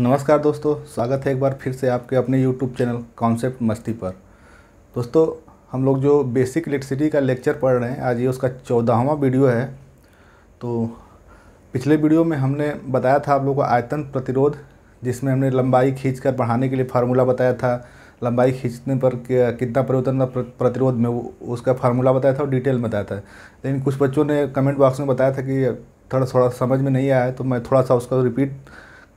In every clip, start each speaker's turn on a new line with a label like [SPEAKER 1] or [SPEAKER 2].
[SPEAKER 1] नमस्कार दोस्तों स्वागत है एक बार फिर से आपके अपने यूट्यूब चैनल कॉन्सेप्ट मस्ती पर दोस्तों हम लोग जो बेसिक इलेक्ट्रिसिटी का लेक्चर पढ़ रहे हैं आज ये उसका चौदहवा वीडियो है तो पिछले वीडियो में हमने बताया था आप लोगों को आयतन प्रतिरोध जिसमें हमने लंबाई खींच कर बढ़ाने के लिए फार्मूला बताया था लंबाई खींचने पर कितना परिवर्तन प्रतिरोध में उसका फार्मूला बताया था और डिटेल में बताया था लेकिन कुछ बच्चों ने कमेंट बॉक्स में बताया था कि थोड़ा थोड़ा समझ में नहीं आया तो मैं थोड़ा सा उसका रिपीट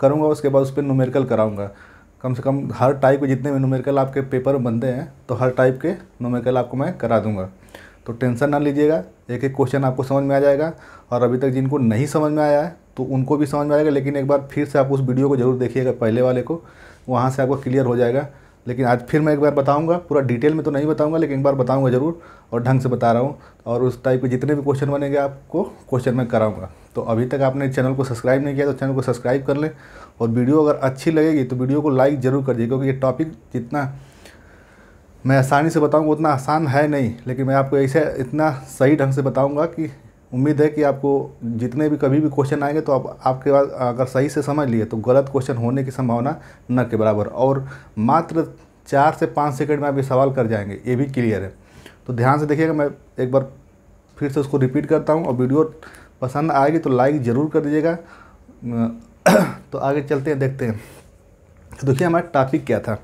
[SPEAKER 1] करूँगा उसके बाद उस पर नोमेरिकल कराऊँगा कम से कम हर टाइप के जितने भी नोमेरिकल आपके पेपर बनते हैं तो हर टाइप के नोमेरिकल आपको मैं करा दूँगा तो टेंशन ना लीजिएगा एक एक क्वेश्चन आपको समझ में आ जाएगा और अभी तक जिनको नहीं समझ में आया है तो उनको भी समझ में आएगा लेकिन एक बार फिर से आप उस वीडियो को ज़रूर देखिएगा पहले वाले को वहाँ से आपको क्लियर हो जाएगा लेकिन आज फिर मैं एक बार बताऊंगा पूरा डिटेल में तो नहीं बताऊंगा लेकिन एक बार बताऊंगा ज़रूर और ढंग से बता रहा हूँ और उस टाइप के जितने भी क्वेश्चन बनेंगे आपको क्वेश्चन मैं कराऊंगा तो अभी तक आपने चैनल को सब्सक्राइब नहीं किया तो चैनल को सब्सक्राइब कर लें और वीडियो अगर अच्छी लगेगी तो वीडियो को लाइक ज़रूर कर दीजिए क्योंकि ये टॉपिक जितना मैं आसानी से बताऊँगा उतना आसान है नहीं लेकिन मैं आपको ऐसे इतना सही ढंग से बताऊँगा कि उम्मीद है कि आपको जितने भी कभी भी क्वेश्चन आएंगे तो आप आपके पास अगर सही से समझ लिए तो गलत क्वेश्चन होने की संभावना न के बराबर और मात्र चार से पाँच सेकंड में आप ये सवाल कर जाएंगे ये भी क्लियर है तो ध्यान से देखिएगा मैं एक बार फिर से उसको रिपीट करता हूँ और वीडियो पसंद आएगी तो लाइक ज़रूर कर दीजिएगा तो आगे चलते हैं देखते हैं तो देखिए हमारा टॉपिक क्या था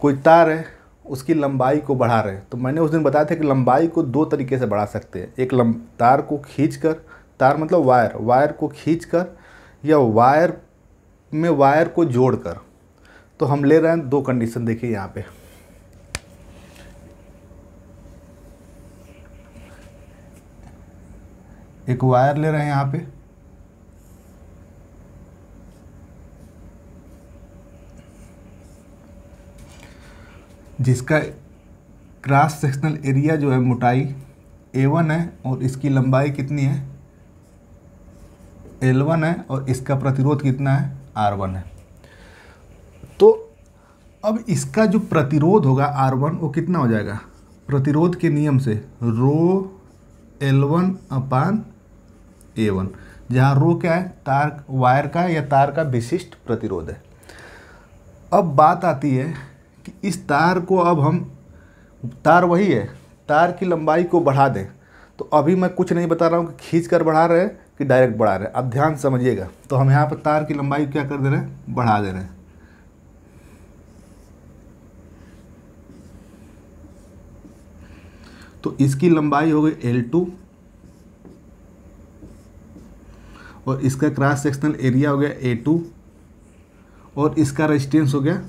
[SPEAKER 1] कोई तार है उसकी लंबाई को बढ़ा रहे तो मैंने उस दिन बताया था कि लंबाई को दो तरीके से बढ़ा सकते हैं एक लम तार को खींच कर तार मतलब वायर वायर को खींच कर या वायर में वायर को जोड़ कर तो हम ले रहे हैं दो कंडीशन देखिए यहाँ पे एक वायर ले रहे हैं यहाँ पे जिसका क्रॉस सेक्शनल एरिया जो है मोटाई ए वन है और इसकी लंबाई कितनी है एल वन है और इसका प्रतिरोध कितना है आर वन है तो अब इसका जो प्रतिरोध होगा आर वन वो कितना हो जाएगा प्रतिरोध के नियम से rho L one upon A one जहाँ रो क्या है तार वायर का या तार का विशिष्ट प्रतिरोध है अब बात आती है कि इस तार को अब हम तार वही है तार की लंबाई को बढ़ा दें तो अभी मैं कुछ नहीं बता रहा हूँ कि खींच कर बढ़ा रहे हैं कि डायरेक्ट बढ़ा रहे हैं अब ध्यान समझिएगा तो हम यहाँ पर तार की लंबाई क्या कर दे रहे हैं बढ़ा दे रहे हैं तो इसकी लंबाई हो गई एल टू और इसका क्रॉस सेक्शनल एरिया हो गया ए टू और इसका रेजिस्टेंस हो गया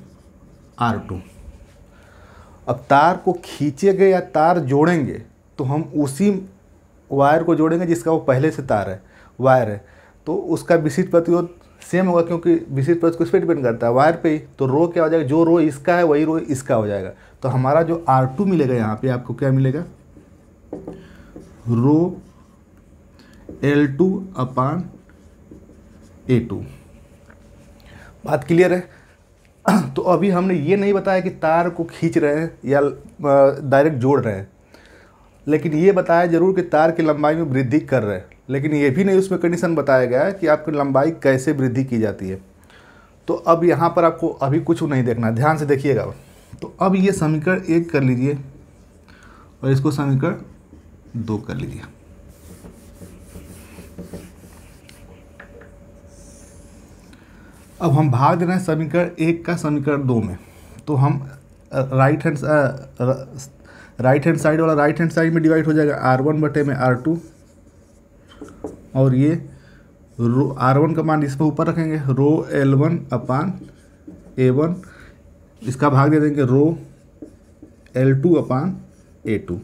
[SPEAKER 1] आर टू अब तार को खींचेंगे या तार जोड़ेंगे तो हम उसी वायर को जोड़ेंगे जिसका वो पहले से तार है वायर है तो उसका विशिष्ट प्रतिरोध सेम होगा क्योंकि विशिष्ट प्रतिरोध किस पर डिपेंड करता है वायर पे ही तो रो क्या हो जाएगा जो रो इसका है वही रो इसका हो जाएगा तो हमारा जो आर टू मिलेगा यहाँ पे आपको क्या मिलेगा rho L two upon A two बात क्लियर है तो अभी हमने ये नहीं बताया कि तार को खींच रहे हैं या डायरेक्ट जोड़ रहे हैं लेकिन ये बताया जरूर कि तार की लंबाई में वृद्धि कर रहे हैं लेकिन ये भी नहीं उसमें कंडीशन बताया गया है कि आपकी लंबाई कैसे वृद्धि की जाती है तो अब यहाँ पर आपको अभी कुछ नहीं देखना ध्यान से देखिएगा तो अब ये समीकरण एक कर लीजिए और इसको समीकरण दो कर लीजिए अब हम भाग दे रहे हैं समीकरण एक का समीकरण दो में तो हम right hand right hand side वाला राइट हैंड साइड में डिवाइड हो जाएगा आर वन बटे में आर टू और ये रो आर वन का मान इस पर ऊपर रखेंगे rho L one upon A one इसका भाग दे देंगे rho L two upon A two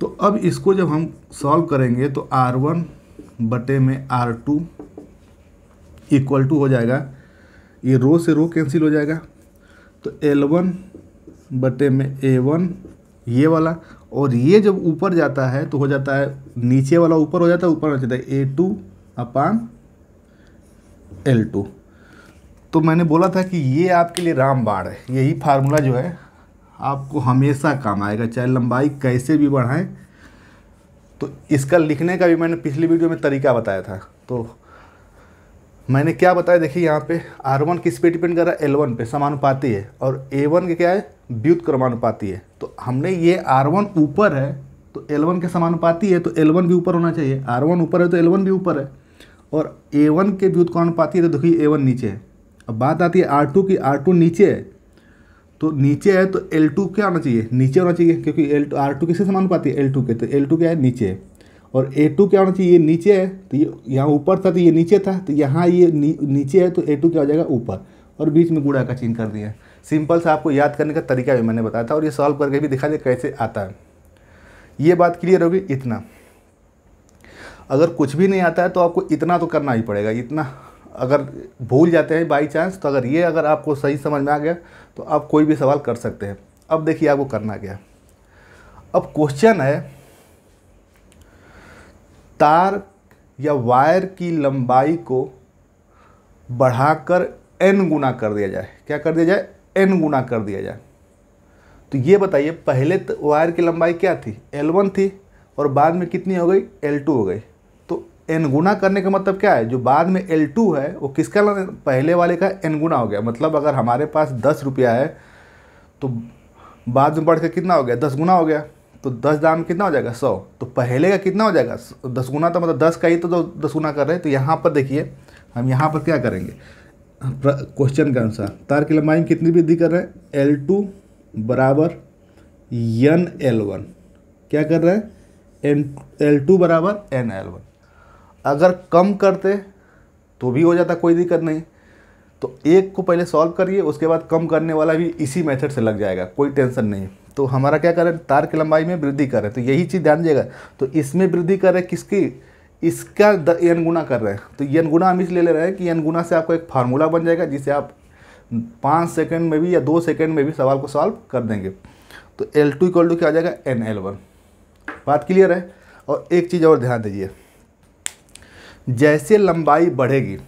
[SPEAKER 1] तो अब इसको जब हम सॉल्व करेंगे तो आर वन बटे में आर टू इक्वल टू हो जाएगा ये रो से रो कैंसिल हो जाएगा तो एल वन बटे में ए वन ये वाला और ये जब ऊपर जाता है तो हो जाता है नीचे वाला ऊपर हो जाता है ऊपर हो जाता है A two upon L two तो मैंने बोला था कि ये आपके लिए रामबाण है यही फार्मूला जो है आपको हमेशा काम आएगा चाहे लंबाई कैसे भी बढ़ाएं तो इसका लिखने का भी मैंने पिछली वीडियो में तरीका बताया था तो मैंने क्या बताया देखिए यहाँ पे आर वन किस पे डिपेंड कर रहा है L1 वन पे समानुपाती है और ए वन के क्या है व्युत क्रमानुपाती है तो हमने ये आर वन ऊपर है तो एल वन के समानुपाती है तो L1 भी ऊपर होना चाहिए आर वन ऊपर है तो L1 भी ऊपर है और ए वन के व्युत क्रमानुपाती है तो देखिए ए वन नीचे है अब बात आती है आर टू की आर टू नीचे है तो नीचे है तो एल टू क्या होना चाहिए नीचे होना चाहिए क्योंकि एल टू आर टू किसके समानुपाती है एल टू के तो एल टू क्या है नीचे है और ए टू क्या होना चाहिए ये नीचे है तो ये यहाँ ऊपर था तो ये नीचे था तो यहाँ ये नी, नीचे है तो ए टू क्या हो जाएगा ऊपर और बीच में गुड़ा का चिन्ह कर दिया सिंपल सा आपको याद करने का तरीका भी मैंने बताया था और ये सॉल्व करके भी दिखा दिया कैसे आता है ये बात क्लियर होगी इतना अगर कुछ भी नहीं आता है तो आपको इतना तो करना ही पड़ेगा इतना अगर भूल जाते हैं बाई चांस तो अगर ये अगर आपको सही समझ में आ गया तो आप कोई भी सवाल कर सकते हैं अब देखिए आपको करना क्या अब क्वेश्चन है तार या वायर की लंबाई को बढ़ाकर एन गुना कर दिया जाए क्या कर दिया जाए एन गुना कर दिया जाए तो ये बताइए पहले तो वायर की लंबाई क्या थी एल वन थी और बाद में कितनी हो गई एल टू हो गई तो एन गुना करने का मतलब क्या है जो बाद में एल टू है वो किसका पहले वाले का एन गुना हो गया मतलब अगर हमारे पास दस रुपया है तो बाद में बढ़ कर कितना हो गया दस गुना हो गया तो दस दाम कितना हो जाएगा सौ तो पहले का कितना हो जाएगा दस गुना तो मतलब दस का ही तो दस गुना कर रहे हैं तो यहाँ पर देखिए हम यहाँ पर क्या करेंगे क्वेश्चन के अनुसार तार की लंबाई में कितनी वृद्धि कर रहे हैं एल टू बराबर एन एल वन क्या कर रहे हैं एन एल टू बराबर एन एल वन अगर कम करते तो भी हो जाता कोई दिक्कत नहीं तो एक को पहले सॉल्व करिए उसके बाद कम करने वाला भी इसी मेथड से लग जाएगा कोई टेंशन नहीं तो हमारा क्या करें तार की लंबाई में वृद्धि करें तो यही चीज़ ध्यान दीजिएगा तो इसमें वृद्धि करें किसकी इसका द एन गुना कर रहे हैं तो एन गुना हम इसलिए ले रहे हैं कि एन गुना से आपको एक फार्मूला बन जाएगा जिसे आप पाँच सेकेंड में भी या दो सेकेंड में भी सवाल को सॉल्व कर देंगे तो एल टू इक्वल टू क्या आ जाएगा एन एल वन बात क्लियर है और एक चीज़ और ध्यान दीजिए जैसे लंबाई बढ़ेगी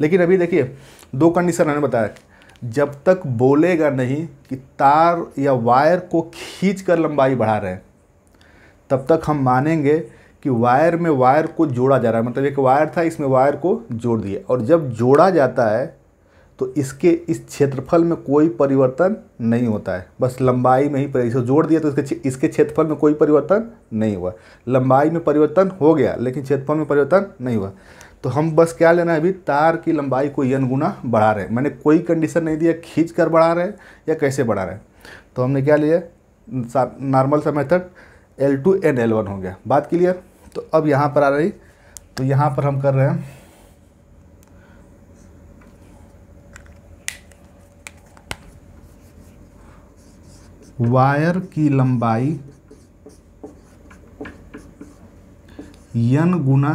[SPEAKER 1] लेकिन अभी देखिए दो कंडीशन मैंने बताया जब तक बोलेगा नहीं कि तार या वायर को खींच कर लंबाई बढ़ा रहे हैं तब तक हम मानेंगे कि वायर में वायर को जोड़ा जा रहा है मतलब एक वायर था इसमें वायर को जोड़ दिया और जब जोड़ा जाता है तो इसके इस क्षेत्रफल में कोई परिवर्तन नहीं होता है बस लंबाई में ही इसे जोड़ दिया तो इसके इसके क्षेत्रफल में कोई परिवर्तन नहीं हुआ लंबाई में परिवर्तन हो गया लेकिन क्षेत्रफल में परिवर्तन नहीं हुआ तो हम बस क्या लेना है अभी तार की लंबाई को यन गुना बढ़ा रहे मैंने कोई कंडीशन नहीं दिया खींच कर बढ़ा रहे या कैसे बढ़ा रहे तो हमने क्या लिया नॉर्मल सा method L two N L one हो गया बात क्लियर तो अब यहाँ पर आ रही तो यहाँ पर हम कर रहे हैं वायर की लंबाई यन गुना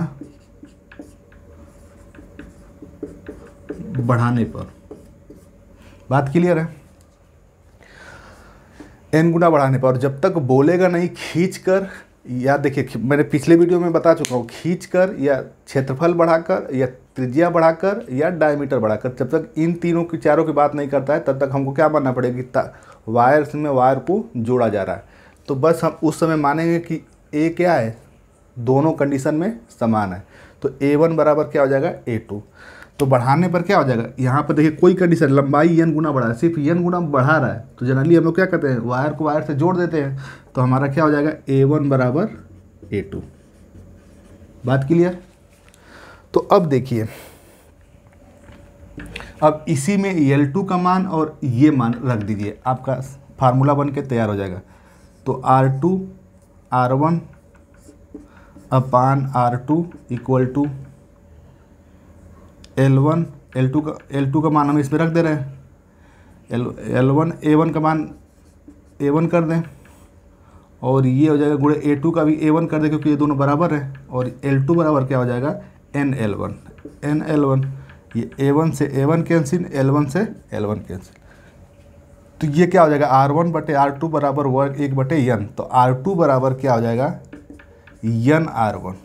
[SPEAKER 1] बढ़ाने पर बात क्लियर है एन गुना बढ़ाने पर जब तक बोलेगा नहीं खींच कर या देखिए मैंने पिछले वीडियो में बता चुका हूँ खींच कर या क्षेत्रफल बढ़ाकर या त्रिज्या बढ़ाकर या डायमीटर बढ़ाकर जब तक इन तीनों की चारों की बात नहीं करता है तब तक हमको क्या मानना पड़ेगा कि वायर में वायर को जोड़ा जा रहा है तो बस हम उस समय मानेंगे कि ए क्या है दोनों कंडीशन में समान है तो ए वन बराबर क्या हो जाएगा ए टू तो बढ़ाने पर क्या हो जाएगा यहाँ पर देखिए कोई कंडीशन लंबाई यन गुना बढ़ा है सिर्फ यन गुना बढ़ा रहा है तो जनरली हम लोग क्या करते हैं वायर को वायर से जोड़ देते हैं तो हमारा क्या हो जाएगा ए वन बराबर ए टू बात क्लियर तो अब देखिए अब इसी में एल टू का मान और ये मान रख दीजिए आपका फार्मूला बन के तैयार हो जाएगा तो R two R one upon R two equal to L one L two का एल टू का मान हम इसमें रख दे रहे हैं L L one A one का मान ए वन कर दें और ये हो जाएगा गुड़े ए टू का भी ए वन कर दें क्योंकि ये दोनों बराबर हैं और एल टू बराबर क्या हो जाएगा N L one N L one ये ए वन से A one cancel L one से एल वन कैंसिल तो ये क्या हो जाएगा आर वन बटे आर टू बराबर वर्ग एक बटे यन तो आर टू बराबर क्या हो जाएगा यन आर वन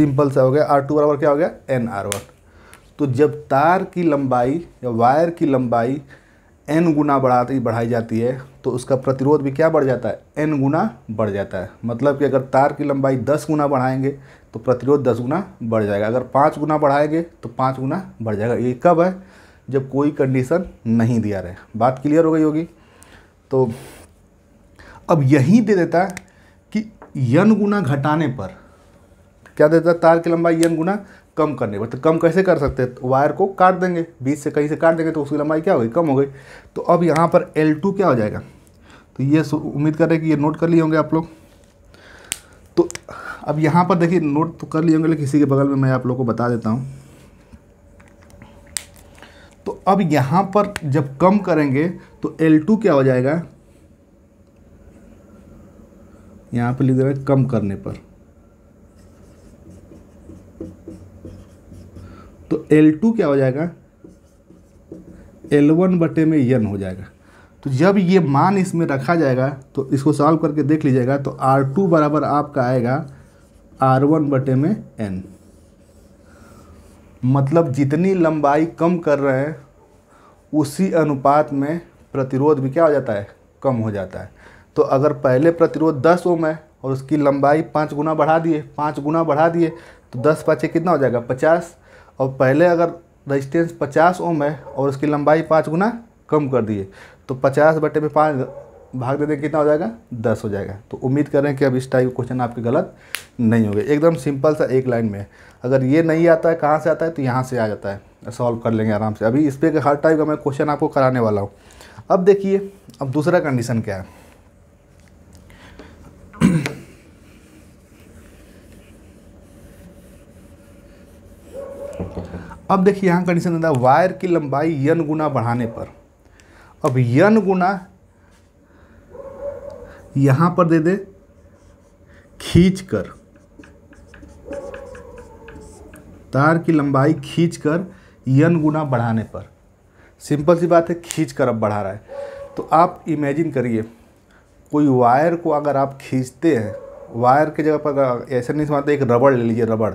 [SPEAKER 1] सिंपल सा हो गया आर टू बराबर क्या हो गया एन आर वन तो जब तार की लंबाई या वायर की लंबाई एन गुना बढ़ाती बढ़ाई जाती है तो उसका प्रतिरोध भी क्या बढ़ जाता है एन गुना बढ़ जाता है मतलब कि अगर तार की लंबाई दस गुना बढ़ाएंगे तो प्रतिरोध दस गुना बढ़ जाएगा अगर पाँच गुना बढ़ाएंगे तो पाँच गुना बढ़ जाएगा ये कब है जब कोई कंडीशन नहीं दिया रहे बात क्लियर हो गई होगी तो अब यही दे देता है कि यन गुना घटाने पर क्या देता है तार की लंबाई एन गुना कम करने पर तो कम कैसे कर सकते हैं तो वायर को काट देंगे बीच से कहीं से काट देंगे तो उसकी लंबाई क्या होगी कम हो गई तो अब यहाँ पर एल टू क्या हो जाएगा तो ये उम्मीद कर रहे हैं कि ये नोट कर लिए होंगे आप लोग तो अब यहाँ पर देखिए नोट तो कर लिए होंगे लेकिन इसी के बगल में मैं आप लोग को बता देता हूँ तो अब यहाँ पर जब कम करेंगे तो टू क्या हो जाएगा यहाँ पर लिख दे कम करने पर तो एल टू क्या हो जाएगा एल वन बटे में यन हो जाएगा तो जब ये मान इसमें रखा जाएगा तो इसको सॉल्व करके देख लीजिएगा तो आर टू बराबर आपका आएगा आर वन बटे में एन मतलब जितनी लंबाई कम कर रहे हैं उसी अनुपात में प्रतिरोध भी क्या हो जाता है कम हो जाता है तो अगर पहले प्रतिरोध दस ओम है और उसकी लंबाई पाँच गुना बढ़ा दिए पाँच गुना बढ़ा दिए तो दस पाँचे कितना हो जाएगा पचास और पहले अगर रजिस्टेंस पचास ओम है और उसकी लंबाई पाँच गुना कम कर दिए तो पचास बटे में पाँच भाग दे दें कितना हो जाएगा दस हो जाएगा तो उम्मीद करें कि अब इस टाइप के क्वेश्चन आपके गलत नहीं होंगे एकदम सिंपल सा एक लाइन में अगर ये नहीं आता है कहाँ से आता है तो यहाँ से आ जाता है सॉल्व कर लेंगे आराम से अभी इस पर हर टाइप का मैं क्वेश्चन आपको कराने वाला हूँ अब देखिए अब दूसरा कंडीशन क्या है अब देखिए यहाँ कंडीशन देता है वायर की लंबाई यन गुना बढ़ाने पर अब यन गुना यहाँ पर दे दे खींच कर तार की लंबाई खींच कर यन गुना बढ़ाने पर सिंपल सी बात है खींच कर अब बढ़ा रहा है तो आप इमेजिन करिए कोई वायर को अगर आप खींचते हैं वायर के जगह पर ऐसा नहीं समझते एक रबड़ ले लीजिए रबड़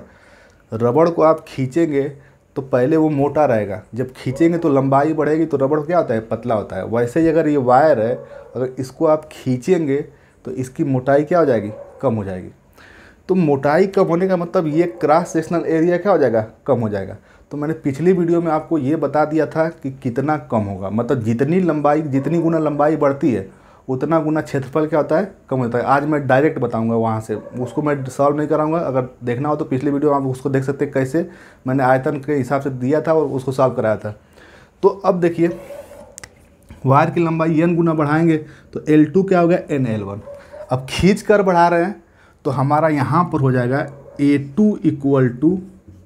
[SPEAKER 1] रबड़ को आप खींचेंगे तो पहले वो मोटा रहेगा जब खींचेंगे तो लंबाई बढ़ेगी तो रबड़ क्या होता है पतला होता है वैसे ही अगर ये वायर है अगर इसको आप खींचेंगे तो इसकी मोटाई क्या हो जाएगी कम हो जाएगी तो मोटाई कम होने का मतलब ये क्रॉस सेक्शनल एरिया क्या हो जाएगा कम हो जाएगा तो मैंने पिछली वीडियो में आपको ये बता दिया था कि कितना कम होगा मतलब जितनी लंबाई जितनी गुना लंबाई बढ़ती है उतना गुना क्षेत्रफल क्या होता है कम होता है आज मैं डायरेक्ट बताऊंगा वहाँ से उसको मैं सॉल्व नहीं कराऊंगा अगर देखना हो तो पिछली वीडियो आप उसको देख सकते हैं कैसे मैंने आयतन के हिसाब से दिया था और उसको सॉल्व कराया था तो अब देखिए वायर की लंबाई एन गुना बढ़ाएंगे तो एल टू क्या हो गया एन एल वन अब खींच कर बढ़ा रहे हैं तो हमारा यहाँ पर हो जाएगा A two equal to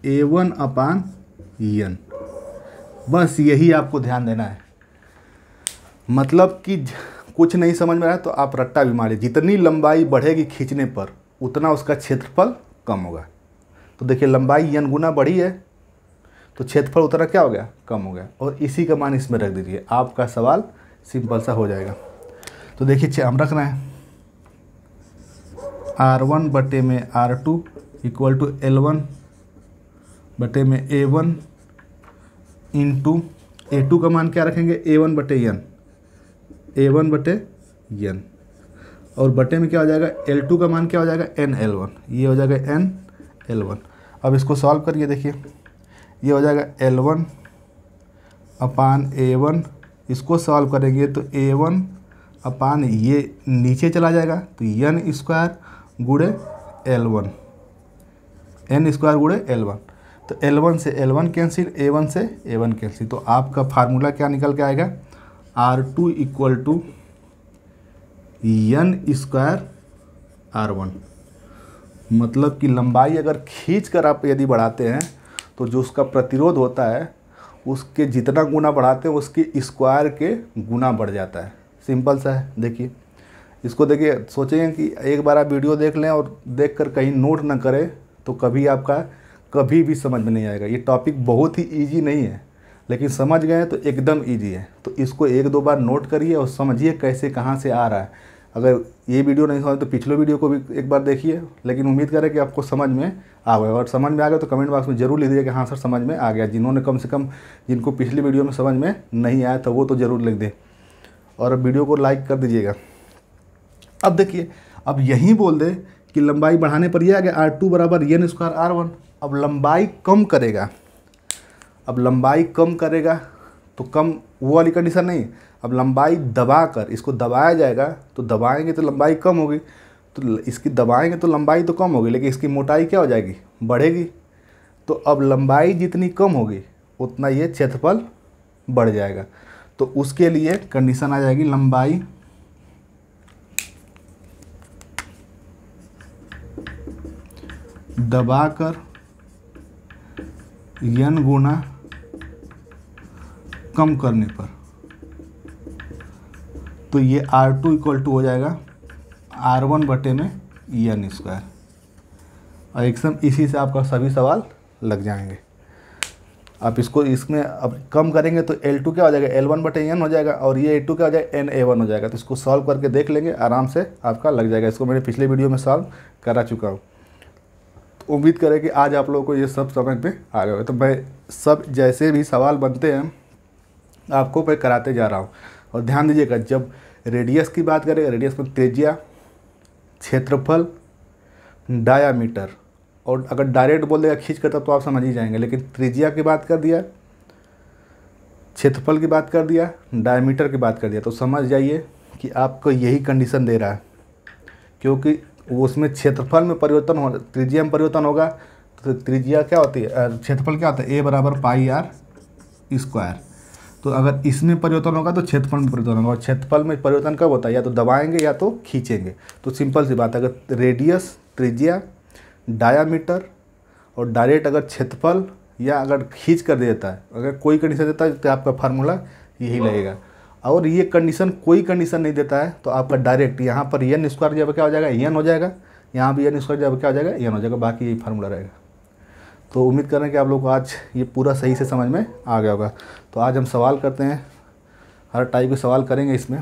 [SPEAKER 1] A one upon N बस यही आपको ध्यान देना है मतलब कि कुछ नहीं समझ में आया तो आप रट्टा भी मारिए जितनी लंबाई बढ़ेगी खींचने पर उतना उसका क्षेत्रफल कम होगा तो देखिए लंबाई यन गुना बढ़ी है तो क्षेत्रफल उतना क्या हो गया कम हो गया और इसी का मान इसमें रख दीजिए आपका सवाल सिंपल सा हो जाएगा तो देखिए हम रख रहे हैं आर वन बटे में R two equal to L one बटे में A one in two A two का मान क्या रखेंगे ए वन बटे एन ए वन बटे एन और बटे में क्या हो जाएगा एल टू का मान क्या हो जाएगा एन एल वन ये हो जाएगा एन एल वन अब इसको सॉल्व करिए देखिए ये हो जाएगा L one upon A one इसको सॉल्व करेंगे तो ए वन अपान ये नीचे चला जाएगा तो एन स्क्वायर गुड़े एल वन एन स्क्वायर गुड़े एल वन तो एल वन से L one cancel A one से ए वन कैंसिल तो आपका फार्मूला क्या निकल के आएगा R two equal to N square R one मतलब कि लंबाई अगर खींच कर आप यदि बढ़ाते हैं तो जो उसका प्रतिरोध होता है उसके जितना गुना बढ़ाते हैं उसके स्क्वायर के गुना बढ़ जाता है सिंपल सा है देखिए इसको देखिए सोचेंगे कि एक बार आप वीडियो देख लें और देख कर कहीं नोट ना करें तो कभी आपका कभी भी समझ में नहीं आएगा ये टॉपिक बहुत ही ईजी नहीं है लेकिन समझ गए तो एकदम ईजी है तो इसको एक दो बार नोट करिए और समझिए कैसे कहाँ से आ रहा है अगर ये वीडियो नहीं समझ तो पिछले वीडियो को भी एक बार देखिए लेकिन उम्मीद करें कि आपको समझ में आ गया और समझ में आ गया तो कमेंट बॉक्स में जरूर लिख दिए कि हाँ सर समझ में आ गया जिन्होंने कम से कम जिनको पिछली वीडियो में समझ में नहीं आया था वो तो ज़रूर लिख दें और वीडियो को लाइक कर दीजिएगा अब देखिए अब यहीं बोल दें कि लंबाई बढ़ाने पर यह आ गया आर टू बराबर एन स्क्वायर आर वन अब लंबाई कम करेगा अब लंबाई कम करेगा तो कम वो वाली कंडीशन नहीं अब लंबाई दबा कर इसको दबाया जाएगा तो दबाएंगे तो लंबाई कम होगी तो इसकी दबाएंगे तो लंबाई तो कम होगी लेकिन इसकी मोटाई क्या हो जाएगी बढ़ेगी तो अब लंबाई जितनी कम होगी उतना ये क्षेत्रफल बढ़ जाएगा तो उसके लिए कंडीशन आ जाएगी लंबाई दबाकर यन गुना कम करने पर तो ये आर टू इक्वल टू हो जाएगा आर वन बटे में यन स्क्वायर और एकदम इसी से आपका सभी सवाल लग जाएंगे आप इसको इसमें अब कम करेंगे तो एल टू क्या हो जाएगा एल वन बटे एन हो जाएगा और ये ए टू क्या हो जाएगा एन ए वन हो जाएगा तो इसको सॉल्व करके देख लेंगे आराम से आपका लग जाएगा इसको मैंने पिछले वीडियो में सॉल्व करा चुका हूँ उम्मीद करें कि आज आप लोगों को ये सब समझ में आ हो तो मैं सब जैसे भी सवाल बनते हैं आपको मैं कराते जा रहा हूँ और ध्यान दीजिएगा जब रेडियस की बात करें रेडियस में त्रिज्या क्षेत्रफल डायामीटर और अगर डायरेक्ट बोल देगा खींच करता तो आप समझ ही जाएंगे लेकिन त्रिज्या की बात कर दिया क्षेत्रफल की बात कर दिया डायमीटर की बात कर दिया तो समझ जाइए कि आपको यही कंडीशन दे रहा है क्योंकि उसमें क्षेत्रफल में परिवर्तन हो त्रिज्या में परिवर्तन होगा तो त्रिज्या क्या होती है क्षेत्रफल क्या होता है ए बराबर पाई आर स्क्वायर तो अगर इसमें परिवर्तन होगा तो क्षेत्रफल में परिवर्तन होगा और क्षेत्रफल में परिवर्तन कब होता है या तो दबाएंगे या तो खींचेंगे तो सिंपल सी बात है अगर रेडियस त्रिज्या डायामीटर और डायरेक्ट अगर क्षेत्रफल या अगर खींच कर देता है अगर कोई कंडीशन देता है तो आपका फार्मूला यही लगेगा और ये कंडीशन कोई कंडीशन नहीं देता है तो आपका डायरेक्ट यहाँ पर एन स्क्वायर जब क्या हो जाएगा एन हो जाएगा यहाँ भी एन स्क्वायर जब क्या हो जाएगा एन हो जाएगा बाकी यही फार्मूला रहेगा तो उम्मीद कर रहे हैं कि आप लोग को आज ये पूरा सही से समझ में आ गया होगा तो आज हम सवाल करते हैं हर टाइप के सवाल करेंगे इसमें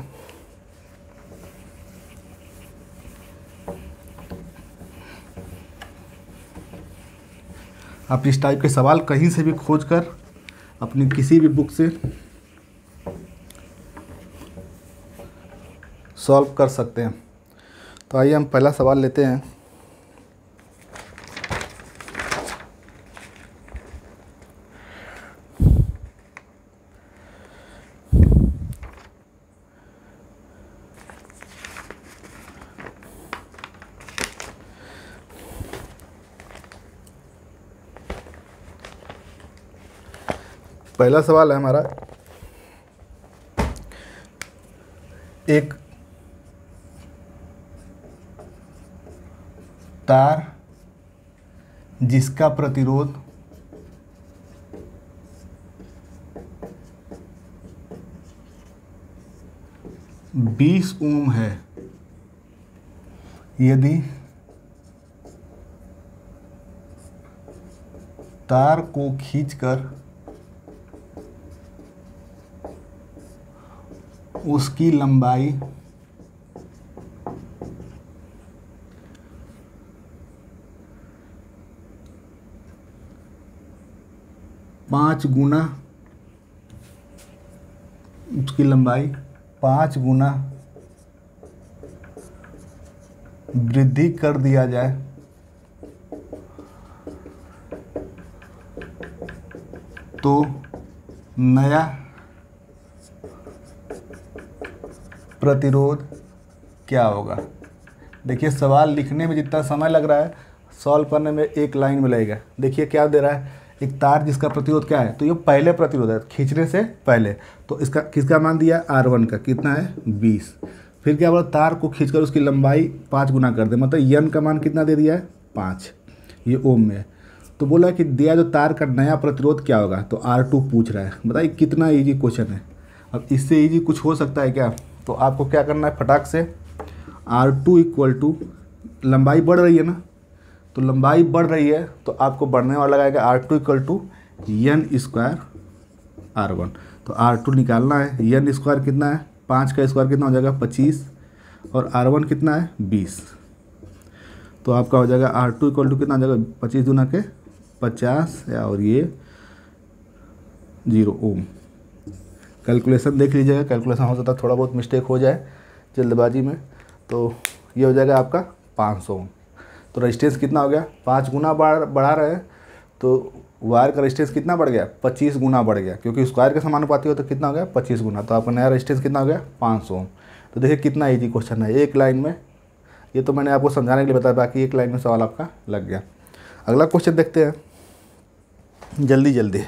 [SPEAKER 1] आप इस टाइप के सवाल कहीं से भी खोज कर अपनी किसी भी बुक से सॉल्व कर सकते हैं तो आइए हम पहला सवाल लेते हैं पहला सवाल है हमारा एक तार जिसका प्रतिरोध बीस ओम है यदि तार को खींचकर उसकी लंबाई पाँच गुना उसकी लंबाई पाँच गुना वृद्धि कर दिया जाए तो नया प्रतिरोध क्या होगा देखिए सवाल लिखने में जितना समय लग रहा है सॉल्व करने में एक लाइन में लगेगा देखिए क्या दे रहा है एक तार जिसका प्रतिरोध क्या है तो ये पहले प्रतिरोध है खींचने से पहले तो इसका किसका मान दिया आर वन का कितना है बीस फिर क्या बोला तार को खींचकर उसकी लंबाई पाँच गुना कर दे मतलब यन का मान कितना दे दिया है पाँच ये ओम में तो बोला कि दिया जो तार का नया प्रतिरोध क्या होगा तो आर टू पूछ रहा है बताइए कितना ईजी क्वेश्चन है अब इससे ईजी कुछ हो सकता है क्या तो आपको क्या करना है फटाक से आर टू इक्वल टू लंबाई बढ़ रही है ना तो लंबाई बढ़ रही है तो आपको बढ़ने वाला लगाएगा R two equal to N square R one तो आर टू निकालना है यन स्क्वायर कितना है पाँच का स्क्वायर कितना हो जाएगा पच्चीस और आर वन कितना है बीस तो आपका हो जाएगा आर टू इक्वल टू कितना हो जाएगा पच्चीस दूना के पचास और ये जीरो ओम कैलकुलेशन देख लीजिएगा कैलकुलेशन हो सकता है थोड़ा बहुत मिस्टेक हो जाए जल्दबाजी में तो ये हो जाएगा आपका पाँच सौ ओम तो रजिस्टेंस कितना हो गया पाँच गुना बढ़ा बढ़ा रहे हैं तो वायर का रजिस्टेंस कितना बढ़ गया पच्चीस गुना बढ़ गया क्योंकि स्क्वायर के समानुपाती हो तो कितना हो गया पच्चीस गुना तो आपका नया रजिस्टेंस कितना हो गया पाँच सौ तो देखिए कितना ईजी क्वेश्चन है एक लाइन में ये तो मैंने आपको समझाने के लिए बताया बाकी एक लाइन में सवाल आपका लग गया अगला क्वेश्चन देखते हैं जल्दी जल्दी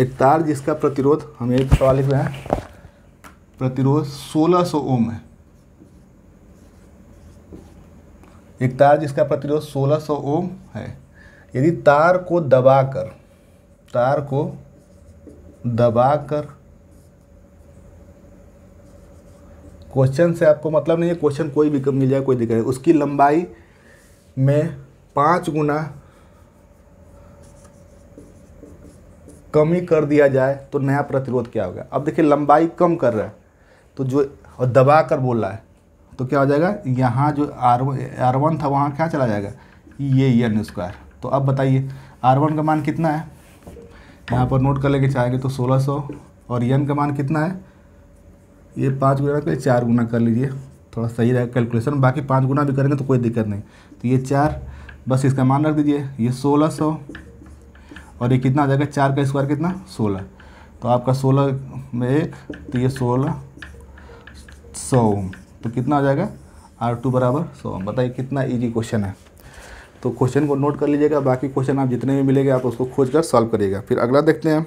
[SPEAKER 1] एक तार जिसका प्रतिरोध हम एक सवाल लिख रहे हैं प्रतिरोध 1600 सो ओम है एक तार जिसका प्रतिरोध 1600 सो ओम है यदि तार को दबाकर तार को दबाकर क्वेश्चन से आपको मतलब नहीं है क्वेश्चन कोई भी मिल जाए कोई दिक्कत नहीं उसकी लंबाई में पाँच गुना कमी कर दिया जाए तो नया प्रतिरोध क्या होगा अब देखिए लंबाई कम कर रहा है तो जो और दबा कर बोल रहा है तो क्या हो जाएगा यहाँ जो आर आर वन था वहाँ क्या चला जाएगा ये एन स्क्वायर तो अब बताइए आर वन का मान कितना है यहाँ पर नोट कर लेके चाहेंगे तो सोलह सौ और एन का मान कितना है ये पाँच गुना कर चार गुना कर लीजिए थोड़ा सही रहेगा कैलकुलेशन बाकी पाँच गुना भी करेंगे तो कोई दिक्कत नहीं तो ये चार बस इसका मान रख दीजिए ये सोलह सौ और ये कितना आ जाएगा चार का स्क्वायर कितना सोलह तो आपका सोलह में एक तो ये सोलह सौ तो कितना आ जाएगा आर टू बराबर सौ बताइए कितना इजी क्वेश्चन है तो क्वेश्चन को नोट कर लीजिएगा बाकी क्वेश्चन आप जितने भी मिलेंगे आप उसको खोज कर सॉल्व करिएगा फिर अगला देखते हैं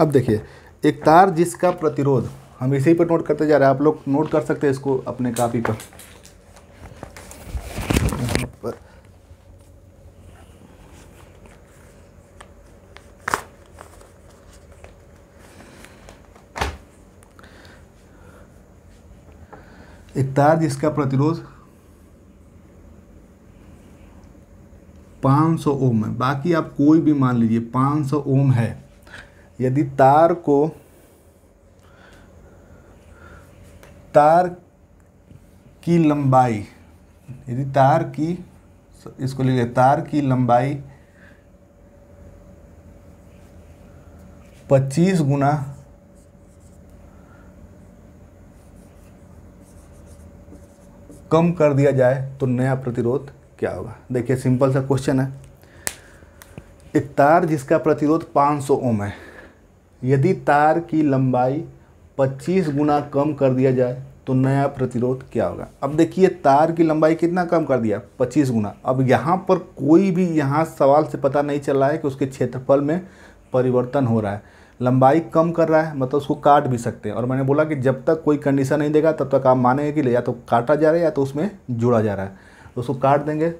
[SPEAKER 1] अब देखिए एक तार जिसका प्रतिरोध हम इसी पर नोट करते जा रहे हैं आप लोग नोट कर सकते हैं इसको अपने कापी पर एक तार जिसका प्रतिरोध 500 ओम है बाकी आप कोई भी मान लीजिए 500 ओम है यदि तार को तार की लंबाई यदि तार की इसको लिख तार की लंबाई 25 गुना कम कर दिया जाए तो नया प्रतिरोध क्या होगा देखिए सिंपल सा क्वेश्चन है एक तार जिसका प्रतिरोध 500 ओम है यदि तार की लंबाई 25 गुना कम कर दिया जाए तो नया प्रतिरोध क्या होगा अब देखिए तार की लंबाई कितना कम कर दिया 25 गुना अब यहाँ पर कोई भी यहाँ सवाल से पता नहीं चल रहा है कि उसके क्षेत्रफल में परिवर्तन हो रहा है लंबाई कम कर रहा है मतलब उसको काट भी सकते हैं और मैंने बोला कि जब तक कोई कंडीशन नहीं देगा तब तक आप मानेंगे कि या तो काटा जा रहा है या तो उसमें जोड़ा जा रहा है तो उसको काट देंगे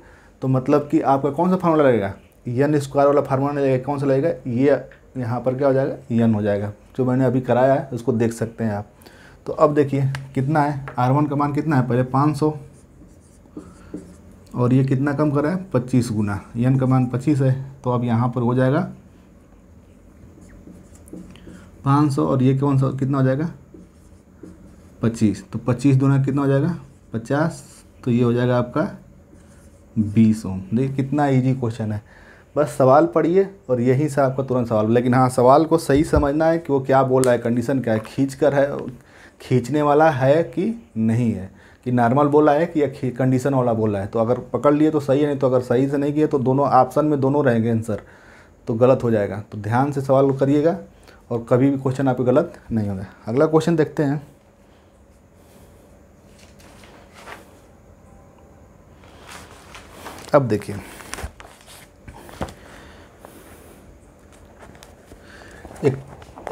[SPEAKER 1] तो मतलब कि आपका कौन सा फार्मूला लगेगा यन स्क्वायर वाला फार्मूला नहीं लगेगा कौन सा लगेगा ये यहाँ पर क्या हो जाएगा यन हो जाएगा जो मैंने अभी कराया है उसको देख सकते हैं आप तो अब देखिए कितना है आर वन का मान कितना है पहले पाँच सौ और ये कितना कम करा है पच्चीस गुना यन का मान पच्चीस है तो अब यहाँ पर हो जाएगा पाँच सौ और ये कौन सा कितना हो जाएगा पच्चीस तो पच्चीस दोनों कितना हो जाएगा पचास तो ये हो जाएगा आपका बीस ओम देखिए कितना इजी क्वेश्चन है बस सवाल पढ़िए और यही से आपका तुरंत सवाल लेकिन हाँ सवाल को सही समझना है कि वो क्या बोल रहा है कंडीशन क्या है खींच कर है खींचने वाला है कि नहीं है कि नॉर्मल बोला है कि या कंडीशन वाला बोला है तो अगर पकड़ लिए तो सही है नहीं तो अगर सही से नहीं किया तो दोनों ऑप्शन में दोनों रहेंगे आंसर तो गलत हो जाएगा तो ध्यान से सवाल करिएगा और कभी भी क्वेश्चन आपके गलत नहीं होंगे अगला क्वेश्चन देखते हैं अब देखिए एक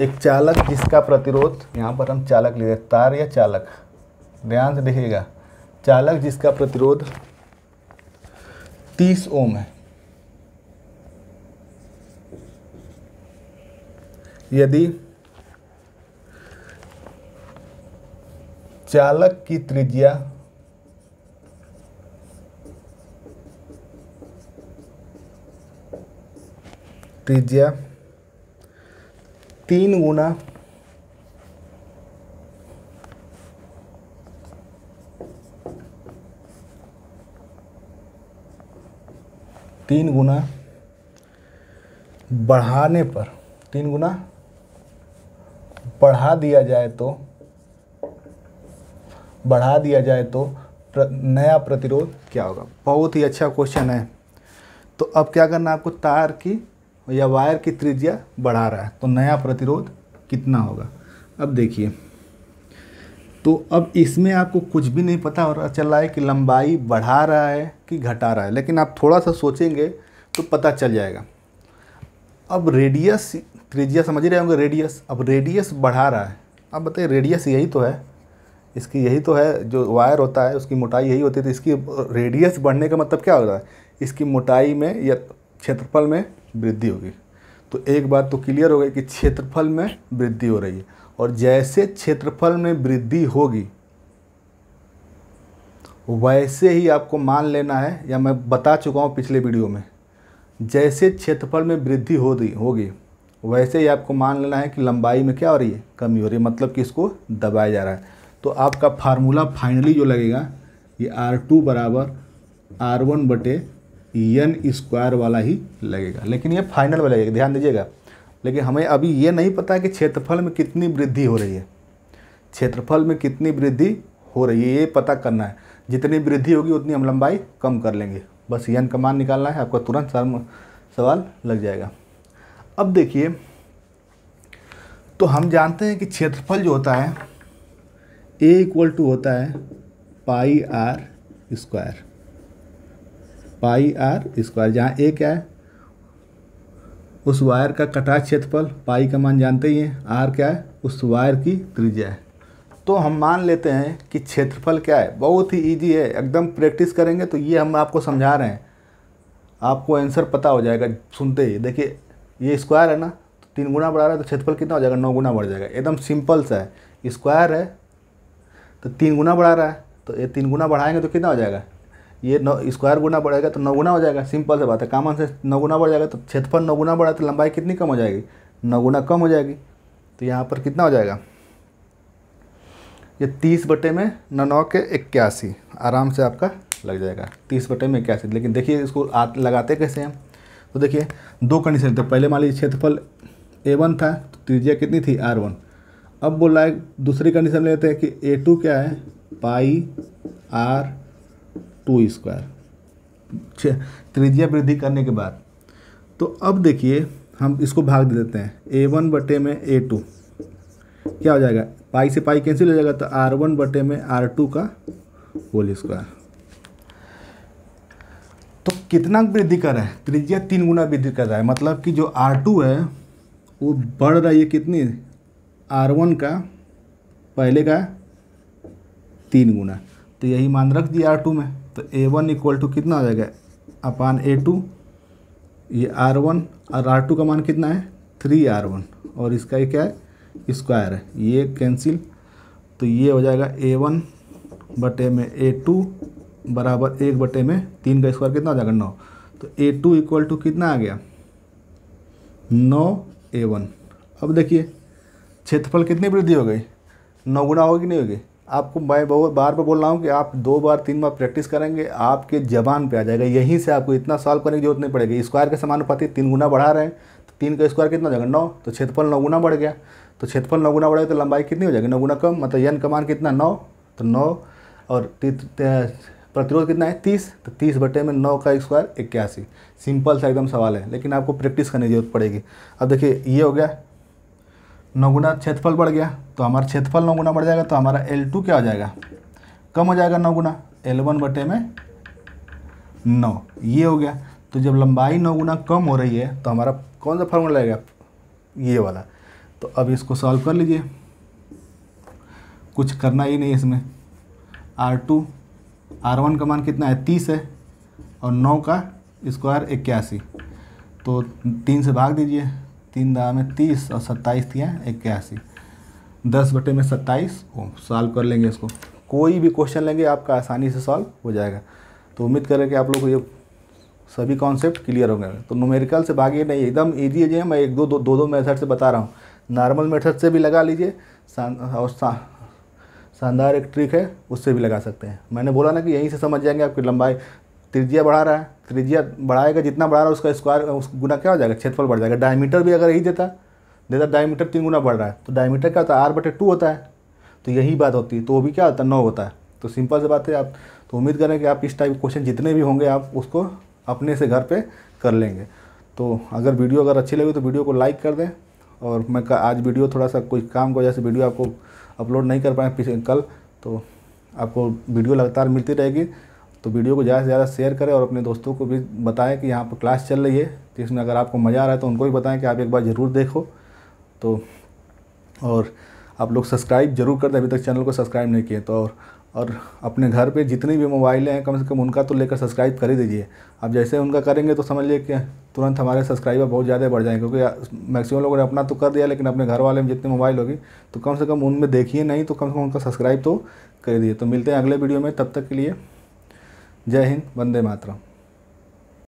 [SPEAKER 1] एक चालक जिसका प्रतिरोध यहाँ पर हम चालक ले रहे तार या चालक ध्यान से देखिएगा चालक जिसका प्रतिरोध 30 ओम है यदि चालक की त्रिज्या त्रिज्या तीन गुना तीन गुना बढ़ाने पर तीन गुना पढ़ा दिया जाए तो बढ़ा दिया जाए तो प्र, नया प्रतिरोध क्या होगा बहुत ही अच्छा क्वेश्चन है तो अब क्या करना आपको तार की या वायर की त्रिज्या बढ़ा रहा है तो नया प्रतिरोध कितना होगा अब देखिए तो अब इसमें आपको कुछ भी नहीं पता हो रहा चल रहा है कि लंबाई बढ़ा रहा है कि घटा रहा है लेकिन आप थोड़ा सा सोचेंगे तो पता चल जाएगा अब रेडियस त्रिज्या समझ रहे होंगे रेडियस अब रेडियस बढ़ा रहा है अब बताइए रेडियस यही तो है इसकी यही तो है जो वायर होता है उसकी मोटाई यही होती है तो इसकी रेडियस बढ़ने का मतलब क्या हो रहा है इसकी मोटाई में या क्षेत्रफल में वृद्धि होगी तो एक बात तो क्लियर हो गई कि क्षेत्रफल में वृद्धि हो रही है और जैसे क्षेत्रफल में वृद्धि होगी वैसे ही आपको मान लेना है या मैं बता चुका हूँ पिछले वीडियो में जैसे क्षेत्रफल में वृद्धि हो होगी वैसे ही आपको मान लेना है कि लंबाई में क्या हो रही है कमी हो रही है मतलब कि इसको दबाया जा रहा है तो आपका फार्मूला फाइनली जो लगेगा ये आर टू बराबर आर वन बटे एन स्क्वायर वाला ही लगेगा लेकिन ये फाइनल वाला लगेगा ध्यान दीजिएगा लेकिन हमें अभी ये नहीं पता है कि क्षेत्रफल में कितनी वृद्धि हो रही है क्षेत्रफल में कितनी वृद्धि हो रही है ये पता करना है जितनी वृद्धि होगी उतनी हम लंबाई कम कर लेंगे बस यन का मान निकालना है आपका तुरंत सवाल लग जाएगा अब देखिए तो हम जानते हैं कि क्षेत्रफल जो होता है ए इक्वल टू होता है pi R square pi R square जहाँ ए क्या है उस वायर का कटा क्षेत्रफल पाई का मान जानते ही हैं आर क्या है उस वायर की त्रिज्या है तो हम मान लेते हैं कि क्षेत्रफल क्या है बहुत ही इजी है एकदम प्रैक्टिस करेंगे तो ये हम आपको समझा रहे हैं आपको आंसर पता हो जाएगा सुनते ही देखिए ये स्क्वायर है ना तो तीन गुना बढ़ा रहा है तो क्षेत्रफल कितना हो जाएगा नौ गुना बढ़ जाएगा एकदम सिंपल सा है स्क्वायर है तो तीन गुना बढ़ा रहा है तो ये तीन गुना बढ़ाएंगे तो कितना हो जाएगा ये नौ स्क्वायर गुना बढ़ेगा तो नौ गुना हो जाएगा सिंपल से बात है कामन से नौ गुना बढ़ जाएगा तो क्षेत्रफल नौ गुना बढ़ा तो लंबाई कितनी कम हो जाएगी नौ गुना कम हो जाएगी तो यहाँ पर कितना हो जाएगा ये तीस बटे में नौ नौ के इक्यासी आराम से आपका लग जाएगा तीस बटे में इक्यासी लेकिन देखिए इसको लगाते कैसे हैं तो देखिए दो कंडीशन तो पहले मान लीजिए क्षेत्रफल ए वन था तो त्रिज्या कितनी थी आर वन अब बोल रहा है दूसरी कंडीशन लेते हैं कि ए टू क्या है पाई आर टू स्क्वायर त्रिज्या वृद्धि करने के बाद तो अब देखिए हम इसको भाग दे देते हैं ए वन बटे में ए टू क्या हो जाएगा पाई से पाई कैंसिल हो जाएगा तो आर वन बटे में आर टू का होल स्क्वायर तो कितना वृद्धि कर रहा है त्रिज्या तीन गुना वृद्धि कर रहा है मतलब कि जो आर टू है वो बढ़ रही है कितनी आर वन का पहले का तीन गुना तो यही मान रख दिया आर टू में तो ए वन इक्वल टू कितना हो जाएगा अपान ए टू ये आर वन और आर टू का मान कितना है थ्री आर वन और इसका ये क्या है स्क्वायर है ये कैंसिल तो ये हो जाएगा ए वन बटे में ए टू बराबर एक बटे में तीन का स्क्वायर कितना आ जाएगा नौ तो ए टू इक्वल टू कितना आ गया नौ ए वन अब देखिए क्षेत्रफल कितनी वृद्धि हो गई नौ गुना होगी नहीं होगी आपको मैं बहुत बार बार बोल रहा हूँ कि आप दो बार तीन बार प्रैक्टिस करेंगे आपके जबान पे आ जाएगा यहीं से आपको इतना सॉल्व करने की जरूरत नहीं पड़ेगी स्क्वायर के समानुपाति तीन गुना बढ़ा रहे हैं तो तीन का स्क्वायर कितना हो जाएगा नौ तो क्षेत्रफल नौ गुना बढ़ गया तो क्षेत्रफल नौ गुना बढ़ेगा तो लंबाई कितनी हो जाएगी नौ गुना कम मतलब यन कमान कितना नौ तो नौ और प्रतिरोध कितना है तीस तो तीस बटे में नौ का स्क्वायर इक्यासी सिंपल सा एकदम सवाल है लेकिन आपको प्रैक्टिस करने की जरूरत पड़ेगी अब देखिए ये हो गया नौ गुना क्षेत्रफल बढ़ गया तो हमारा क्षेत्रफल नौ गुना बढ़ जाएगा तो हमारा एल टू क्या हो जाएगा कम हो जाएगा नौ गुना एल वन बटे में नौ ये हो गया तो जब लंबाई नौ गुना कम हो रही है तो हमारा कौन सा फॉर्मूला लगेगा ये वाला तो अब इसको सॉल्व कर लीजिए कुछ करना ही नहीं इसमें आर टू आर वन का मान कितना है तीस है और नौ का स्क्वायर इक्यासी तो तीन से भाग दीजिए तीन दाम में तीस और सत्ताईस दिया इक्यासी दस बटे में सत्ताईस सॉल्व कर लेंगे इसको कोई भी क्वेश्चन लेंगे आपका आसानी से सॉल्व हो जाएगा तो उम्मीद करें कि आप लोग को ये सभी कॉन्सेप्ट क्लियर हो गए तो नोमेरिकल से भागिए नहीं एकदम ईजी है मैं एक दो दो, दो मेथड से बता रहा हूँ नॉर्मल मेथड से भी लगा लीजिए और शानदार एक ट्रिक है उससे भी लगा सकते हैं मैंने बोला ना कि यहीं से समझ जाएंगे आपकी लंबाई त्रिज्या बढ़ा रहा है त्रिज्या बढ़ाएगा जितना बढ़ा रहा है उसका स्क्वायर उस गुना क्या हो जाएगा क्षेत्रफल बढ़ जाएगा डायमीटर भी अगर यही देता देता डायमीटर तीन गुना बढ़ रहा है तो डायमीटर क्या होता है आर बटे टू होता है तो यही बात होती है तो वो भी क्या होता है नौ होता है तो सिंपल से बात है आप तो उम्मीद करें कि आप इस टाइप के क्वेश्चन जितने भी होंगे आप उसको अपने से घर पर कर लेंगे तो अगर वीडियो अगर अच्छी लगी तो वीडियो को लाइक कर दें और मैं आज वीडियो थोड़ा सा कोई काम की वजह से वीडियो आपको अपलोड नहीं कर पाए पिछले कल तो आपको वीडियो लगातार मिलती रहेगी तो वीडियो को ज़्यादा से ज़्यादा शेयर करें और अपने दोस्तों को भी बताएं कि यहाँ पर क्लास चल रही है जिसमें अगर आपको मज़ा आ रहा है तो उनको भी बताएं कि आप एक बार ज़रूर देखो तो और आप लोग सब्सक्राइब जरूर कर दें अभी तक चैनल को सब्सक्राइब नहीं किए तो और और अपने घर पे जितनी भी मोबाइलें हैं कम से कम उनका तो लेकर सब्सक्राइब कर ही दीजिए अब जैसे उनका करेंगे तो समझ लिए कि तुरंत हमारे सब्सक्राइबर बहुत ज़्यादा बढ़ जाएंगे क्योंकि मैक्सिमम लोगों ने अपना तो कर दिया लेकिन अपने घर वाले में जितने मोबाइल होगी तो कम से कम उनमें देखिए नहीं तो कम से कम उनका सब्सक्राइब तो कर दिए तो मिलते हैं अगले वीडियो में तब तक के लिए जय हिंद वंदे मातरम